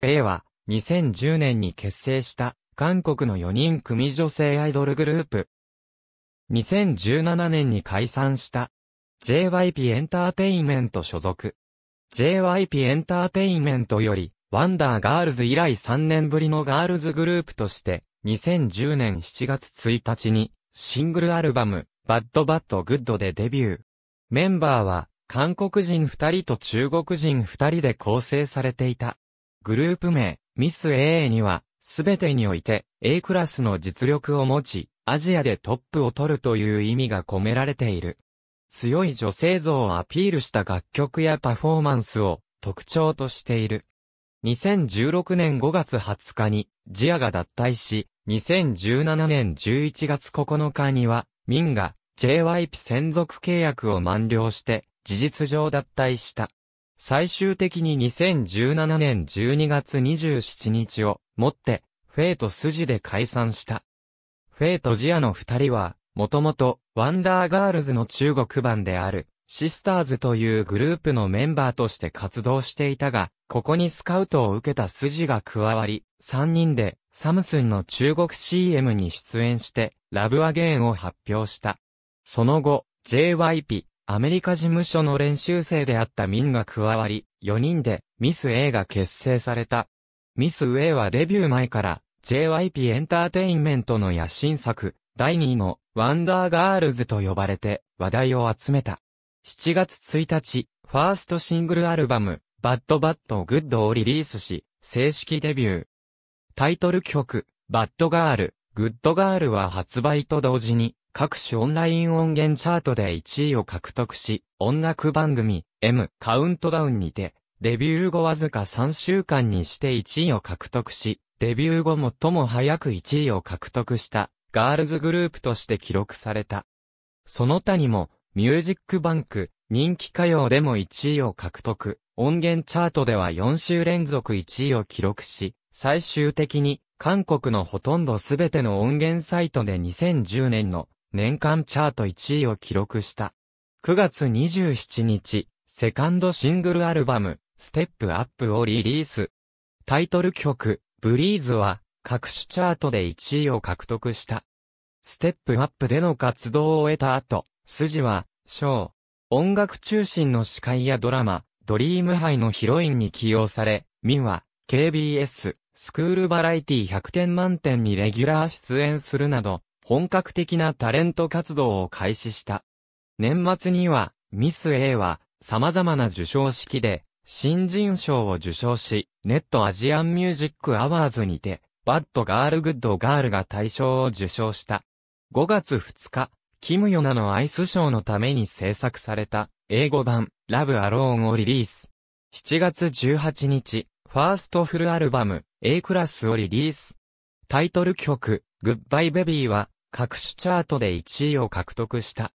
A は、2010年に結成した、韓国の4人組女性アイドルグループ。2017年に解散した、JYP エンターテインメント所属。JYP エンターテインメントより、ワンダーガールズ以来3年ぶりのガールズグループとして、2010年7月1日に、シングルアルバム、バッドバッドグッドでデビュー。メンバーは、韓国人2人と中国人2人で構成されていた。グループ名、ミス AA は、すべてにおいて A クラスの実力を持ち、アジアでトップを取るという意味が込められている。強い女性像をアピールした楽曲やパフォーマンスを特徴としている。2016年5月20日にジアが脱退し、2017年11月9日には、ミンが JYP 専属契約を満了して、事実上脱退した。最終的に2017年12月27日をもって、フェイト筋で解散した。フェイトジアの二人は、もともと、ワンダーガールズの中国版である、シスターズというグループのメンバーとして活動していたが、ここにスカウトを受けた筋が加わり、三人で、サムスンの中国 CM に出演して、ラブアゲーンを発表した。その後、JYP、アメリカ事務所の練習生であったミンが加わり、4人でミス A が結成された。ミス A はデビュー前から JYP エンターテインメントの野心作、第2位のワンダーガールズと呼ばれて話題を集めた。7月1日、ファーストシングルアルバム、バッドバッドグッドをリリースし、正式デビュー。タイトル曲、バッドガール、グッドガールは発売と同時に、各種オンライン音源チャートで1位を獲得し、音楽番組 M カウントダウンにて、デビュー後わずか3週間にして1位を獲得し、デビュー後最も早く1位を獲得したガールズグループとして記録された。その他にも、ミュージックバンク、人気歌謡でも1位を獲得、音源チャートでは4週連続1位を記録し、最終的に韓国のほとんどすべての音源サイトで2010年の年間チャート1位を記録した。9月27日、セカンドシングルアルバム、ステップアップをリリース。タイトル曲、ブリーズは、各種チャートで1位を獲得した。ステップアップでの活動を終えた後、筋は、ショー。音楽中心の司会やドラマ、ドリームハイのヒロインに起用され、ミンは、KBS、スクールバラエティ100点満点にレギュラー出演するなど、本格的なタレント活動を開始した。年末には、ミス A は、様々な受賞式で、新人賞を受賞し、ネットアジアンミュージックアワーズにて、バッドガールグッドガールが大賞を受賞した。5月2日、キムヨナのアイスショーのために制作された、英語版、ラブアローンをリリース。7月18日、ファーストフルアルバム、A クラスをリリース。タイトル曲、グッバイベビーは、各種チャートで1位を獲得した。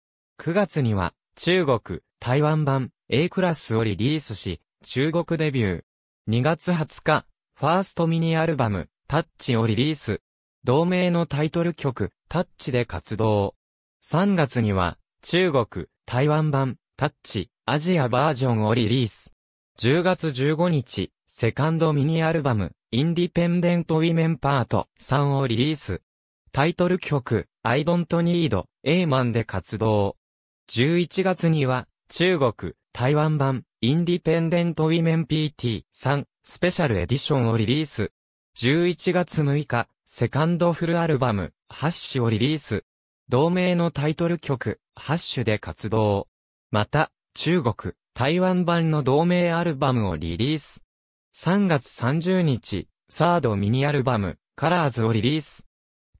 9月には、中国、台湾版 A クラスをリリースし、中国デビュー。2月20日、ファーストミニアルバム、タッチをリリース。同名のタイトル曲、タッチで活動。3月には、中国、台湾版、タッチ、アジアバージョンをリリース。10月15日、セカンドミニアルバム、インディペンデントウィメンパート3をリリース。タイトル曲、I don't need, A マンで活動。11月には、中国、台湾版、インディペンデントウィメン PT3、スペシャルエディションをリリース。11月6日、セカンドフルアルバム、ハッシュをリリース。同名のタイトル曲、ハッシュで活動。また、中国、台湾版の同名アルバムをリリース。3月30日、サードミニアルバム、カラーズをリリース。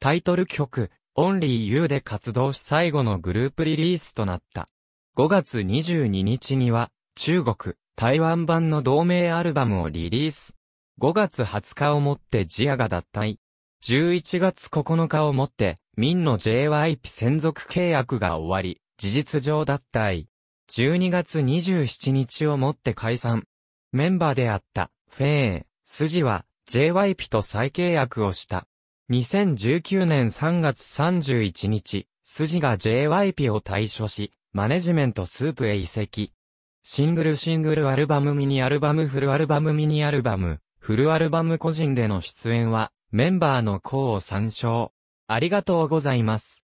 タイトル曲、Only You で活動し最後のグループリリースとなった。5月22日には、中国、台湾版の同名アルバムをリリース。5月20日をもってジアが脱退。11月9日をもって、民の JYP 専属契約が終わり、事実上脱退。12月27日をもって解散。メンバーであった、フェーン、スジは、JYP と再契約をした。2019年3月31日、筋が JYP を退所し、マネジメントスープへ移籍。シングルシングルアルバムミニアルバムフルアルバムミニアルバム、フルアルバム個人での出演は、メンバーの項を参照。ありがとうございます。